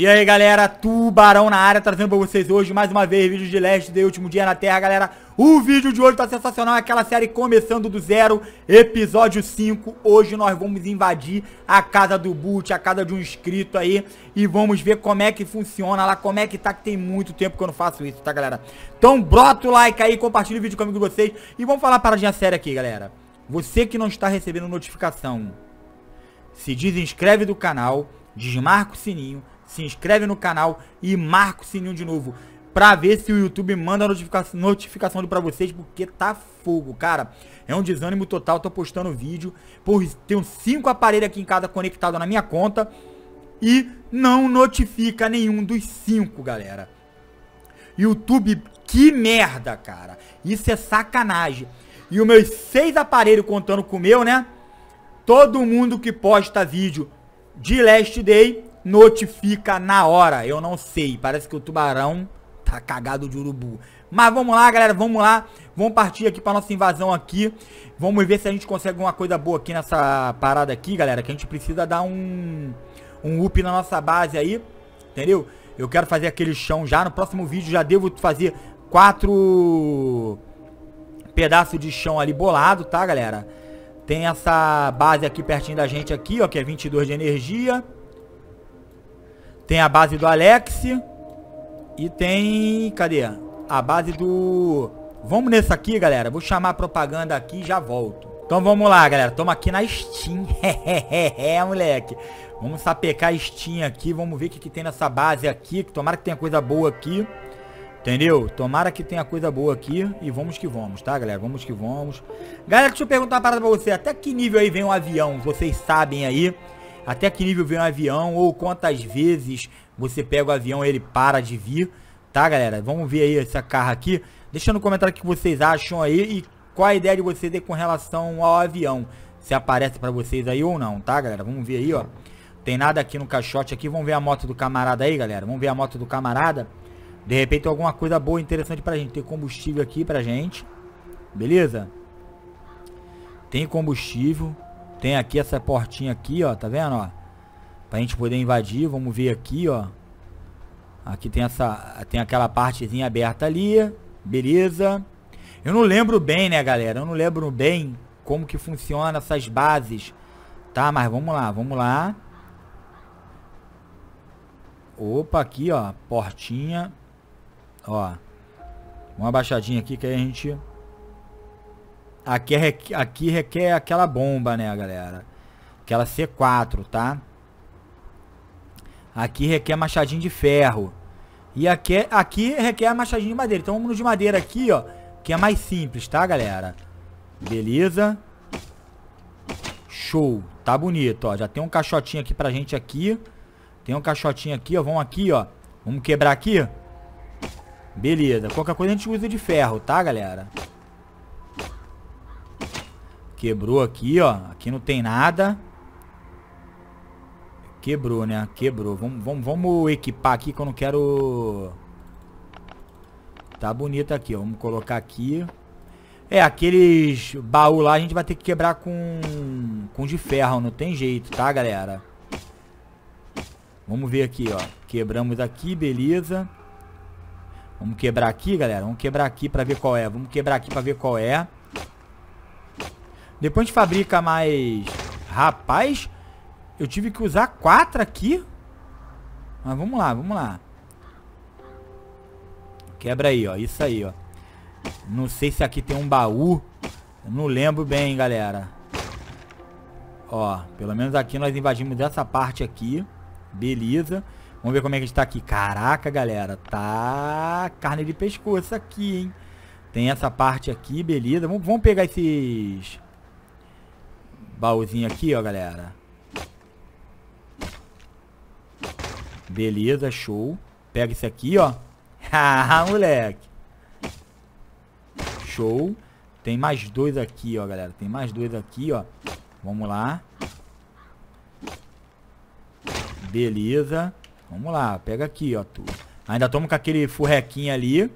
E aí galera, Tubarão na área, trazendo pra vocês hoje mais uma vez vídeo de Last Day, último dia na Terra, galera. O vídeo de hoje tá sensacional, é aquela série começando do zero, episódio 5. Hoje nós vamos invadir a casa do Boot, a casa de um inscrito aí, e vamos ver como é que funciona lá, como é que tá, que tem muito tempo que eu não faço isso, tá galera? Então brota o like aí, compartilha o vídeo comigo de vocês, e vamos falar paradinha séria aqui, galera. Você que não está recebendo notificação, se desinscreve do canal, desmarca o sininho se inscreve no canal e marca o sininho de novo pra ver se o YouTube manda notificação, notificação pra vocês, porque tá fogo, cara. É um desânimo total, tô postando vídeo, por tenho cinco aparelhos aqui em casa conectados na minha conta e não notifica nenhum dos cinco, galera. YouTube, que merda, cara. Isso é sacanagem. E os meus seis aparelhos contando com o meu, né? Todo mundo que posta vídeo de Last Day notifica na hora. Eu não sei, parece que o tubarão tá cagado de urubu. Mas vamos lá, galera, vamos lá. Vamos partir aqui pra nossa invasão aqui. Vamos ver se a gente consegue uma coisa boa aqui nessa parada aqui, galera. Que a gente precisa dar um, um up na nossa base aí, entendeu? Eu quero fazer aquele chão já. No próximo vídeo já devo fazer quatro pedaços de chão ali bolado, tá, galera? Tem essa base aqui pertinho da gente aqui, ó, que é 22 de energia. Tem a base do Alex. E tem... Cadê? A base do... Vamos nessa aqui, galera. Vou chamar a propaganda aqui e já volto. Então vamos lá, galera. Tamo aqui na Steam. é, moleque. Vamos sapecar a Steam aqui. Vamos ver o que, que tem nessa base aqui. Tomara que tenha coisa boa aqui. Entendeu? Tomara que tenha coisa boa aqui e vamos que vamos, tá, galera? Vamos que vamos. Galera, deixa eu perguntar uma parada pra você. Até que nível aí vem um avião? Vocês sabem aí até que nível vem um avião ou quantas vezes você pega o avião e ele para de vir, tá, galera? Vamos ver aí essa carra aqui. Deixa no comentário o que vocês acham aí e qual a ideia de vocês aí com relação ao avião. Se aparece pra vocês aí ou não, tá, galera? Vamos ver aí, ó. Tem nada aqui no caixote aqui. Vamos ver a moto do camarada aí, galera. Vamos ver a moto do camarada. De repente alguma coisa boa, interessante pra gente. Tem combustível aqui pra gente. Beleza? Tem combustível. Tem aqui essa portinha aqui, ó, tá vendo, ó? Pra gente poder invadir, vamos ver aqui, ó. Aqui tem essa, tem aquela partezinha aberta ali, beleza? Eu não lembro bem, né, galera? Eu não lembro bem como que funciona essas bases, tá? Mas vamos lá, vamos lá. Opa, aqui, ó, portinha, ó. Uma baixadinha aqui que aí a gente Aqui, é requer, aqui requer aquela bomba, né, galera? Aquela C4, tá? Aqui requer machadinho de ferro. E aqui, é, aqui requer machadinho de madeira. Então vamos no de madeira aqui, ó. Que é mais simples, tá, galera? Beleza. Show. Tá bonito, ó. Já tem um caixotinho aqui pra gente aqui. Tem um caixotinho aqui, ó. Vamos aqui, ó. Vamos quebrar aqui. Beleza. Qualquer coisa a gente usa de ferro, tá, galera? Quebrou aqui, ó. Aqui não tem nada. Quebrou, né? Quebrou. Vamos, vamos, vamos equipar aqui que eu não quero... Tá bonito aqui, ó. Vamos colocar aqui. É, aqueles baú lá a gente vai ter que quebrar com, com de ferro. Não tem jeito, tá, galera? Vamos ver aqui, ó. Quebramos aqui, beleza. Vamos quebrar aqui, galera. Vamos quebrar aqui pra ver qual é. Vamos quebrar aqui pra ver qual é. Depois a gente fabrica mais... Rapaz, eu tive que usar quatro aqui. Mas vamos lá, vamos lá. Quebra aí, ó. Isso aí, ó. Não sei se aqui tem um baú. Eu não lembro bem, galera. Ó, pelo menos aqui nós invadimos essa parte aqui. Beleza. Vamos ver como é que a gente tá aqui. Caraca, galera. Tá carne de pescoço aqui, hein. Tem essa parte aqui, beleza. Vamos, vamos pegar esses... Baúzinho aqui, ó, galera. Beleza, show. Pega isso aqui, ó. Haha, moleque. Show. Tem mais dois aqui, ó, galera. Tem mais dois aqui, ó. Vamos lá. Beleza. Vamos lá. Pega aqui, ó. Tu. Ainda tomo com aquele furrequinho ali.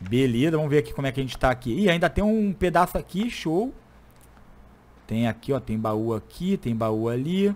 Beleza. Vamos ver aqui como é que a gente tá aqui. Ih, ainda tem um pedaço aqui. Show. Tem aqui, ó, tem baú aqui, tem baú ali.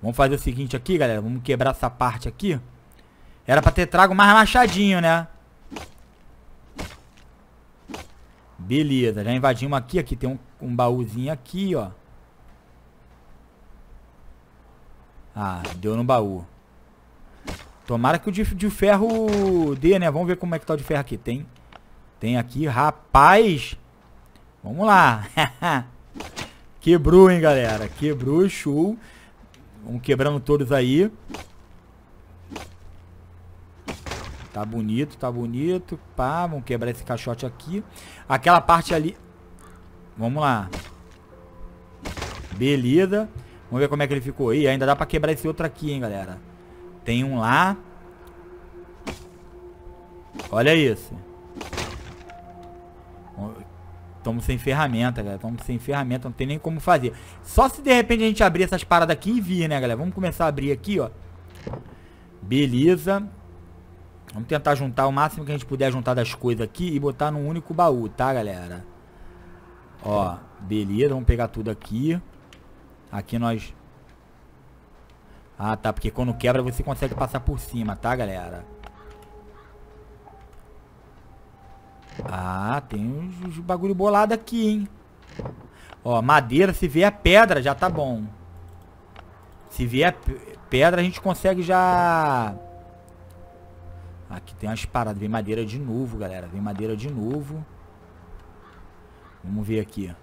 Vamos fazer o seguinte aqui, galera. Vamos quebrar essa parte aqui. Era pra ter trago mais machadinho, né? Beleza, já invadimos aqui. Aqui tem um, um baúzinho aqui, ó. Ah, deu no baú. Tomara que o de, de ferro dê, né? Vamos ver como é que tá o de ferro aqui. Tem, tem aqui. Rapaz, Vamos lá. Quebrou, hein, galera. Quebrou, show. Vamos quebrando todos aí. Tá bonito, tá bonito. Pá, vamos quebrar esse caixote aqui. Aquela parte ali... Vamos lá. Beleza. Vamos ver como é que ele ficou. aí ainda dá pra quebrar esse outro aqui, hein, galera. Tem um lá. Olha isso. Estamos sem ferramenta, galera. Estamos sem ferramenta, não tem nem como fazer. Só se de repente a gente abrir essas paradas aqui e vir, né, galera? Vamos começar a abrir aqui, ó. Beleza. Vamos tentar juntar o máximo que a gente puder juntar das coisas aqui e botar num único baú, tá, galera? Ó, beleza. Vamos pegar tudo aqui. Aqui nós... Ah, tá. Porque quando quebra você consegue passar por cima, tá, galera? Ah, tem uns, uns bagulho bolado aqui, hein? Ó, madeira, se vier pedra, já tá bom. Se vier pedra, a gente consegue já... Aqui tem umas paradas. Vem madeira de novo, galera. Vem madeira de novo. Vamos ver aqui.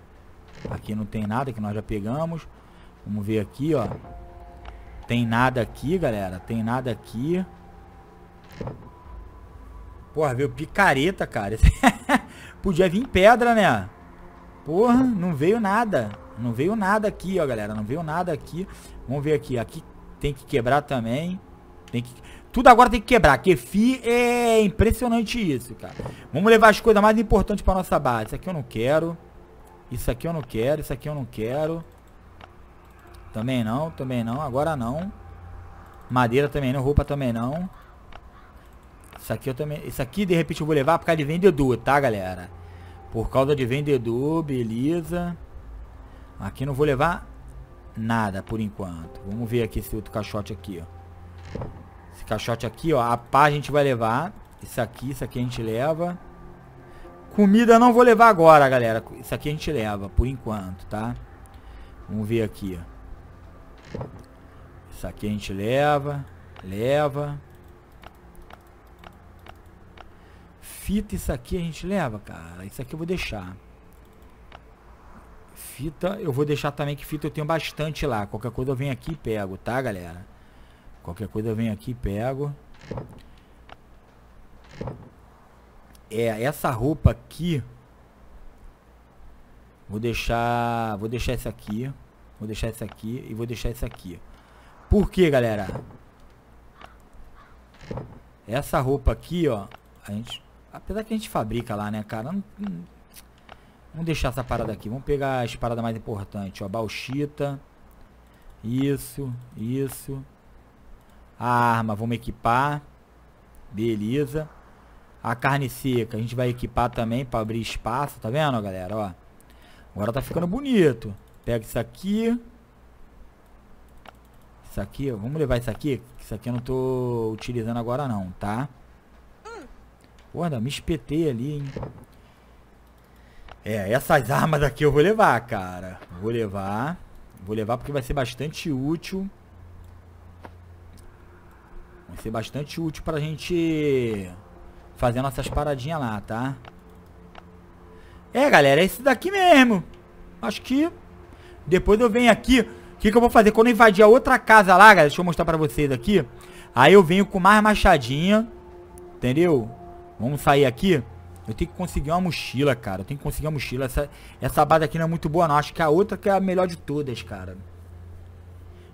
Aqui não tem nada que nós já pegamos. Vamos ver aqui, ó. Tem nada aqui, galera. Tem nada aqui. Porra, veio picareta, cara. Podia vir pedra, né? Porra, não veio nada. Não veio nada aqui, ó, galera. Não veio nada aqui. Vamos ver aqui. Aqui tem que quebrar também. Tem que... Tudo agora tem que quebrar. Kefi é impressionante isso, cara. Vamos levar as coisas mais importantes pra nossa base. Isso aqui eu não quero. Isso aqui eu não quero. Isso aqui eu não quero. Também não, também não. Agora não. Madeira também não. Roupa também não. Isso aqui eu também... Isso aqui, de repente, eu vou levar por causa de vendedor, tá, galera? Por causa de vendedor, beleza. Aqui não vou levar nada por enquanto. Vamos ver aqui esse outro caixote aqui, ó. Esse caixote aqui, ó. A pá a gente vai levar. Isso aqui, isso aqui a gente leva. Comida não vou levar agora, galera. Isso aqui a gente leva, por enquanto, tá? Vamos ver aqui, ó. Isso aqui a gente leva. Leva. Fita, isso aqui a gente leva, cara. Isso aqui eu vou deixar. Fita, eu vou deixar também que fita eu tenho bastante lá. Qualquer coisa eu venho aqui e pego, tá, galera? Qualquer coisa eu venho aqui e pego. É, essa roupa aqui. Vou deixar, vou deixar essa aqui. Vou deixar essa aqui e vou deixar essa aqui. Por que, galera? Essa roupa aqui, ó. A gente Apesar que a gente fabrica lá, né, cara? Não, não, vamos deixar essa parada aqui. Vamos pegar as paradas mais importantes, ó. Bauxita. Isso, isso. A arma, vamos equipar. Beleza. A carne seca, a gente vai equipar também para abrir espaço, tá vendo, galera? Ó. Agora tá ficando bonito. Pega isso aqui. Isso aqui, vamos levar isso aqui. Isso aqui eu não tô utilizando agora não, tá? Tá? Acorda, me espetei ali, hein? É, essas armas aqui eu vou levar, cara. Vou levar. Vou levar porque vai ser bastante útil. Vai ser bastante útil pra gente fazer nossas paradinhas lá, tá? É, galera, é esse daqui mesmo. Acho que depois eu venho aqui. O que, que eu vou fazer? Quando eu invadir a outra casa lá, galera, deixa eu mostrar pra vocês aqui. Aí eu venho com mais machadinha, entendeu? Vamos sair aqui. Eu tenho que conseguir uma mochila, cara. Eu tenho que conseguir uma mochila. Essa, essa base aqui não é muito boa, não. Acho que a outra que é a melhor de todas, cara.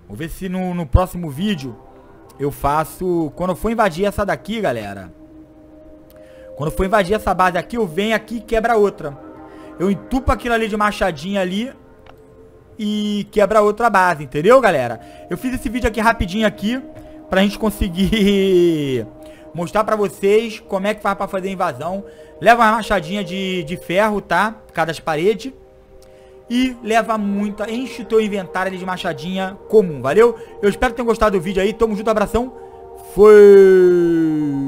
Vou ver se no, no próximo vídeo eu faço... Quando eu for invadir essa daqui, galera... Quando eu for invadir essa base aqui, eu venho aqui e a outra. Eu entupo aquilo ali de machadinha ali e quebra outra base, entendeu, galera? Eu fiz esse vídeo aqui rapidinho aqui pra gente conseguir mostrar pra vocês como é que faz pra fazer a invasão. Leva uma machadinha de, de ferro, tá? Por causa das paredes. E leva muita, enche o teu inventário de machadinha comum, valeu? Eu espero que tenham gostado do vídeo aí, tamo junto, abração, foi!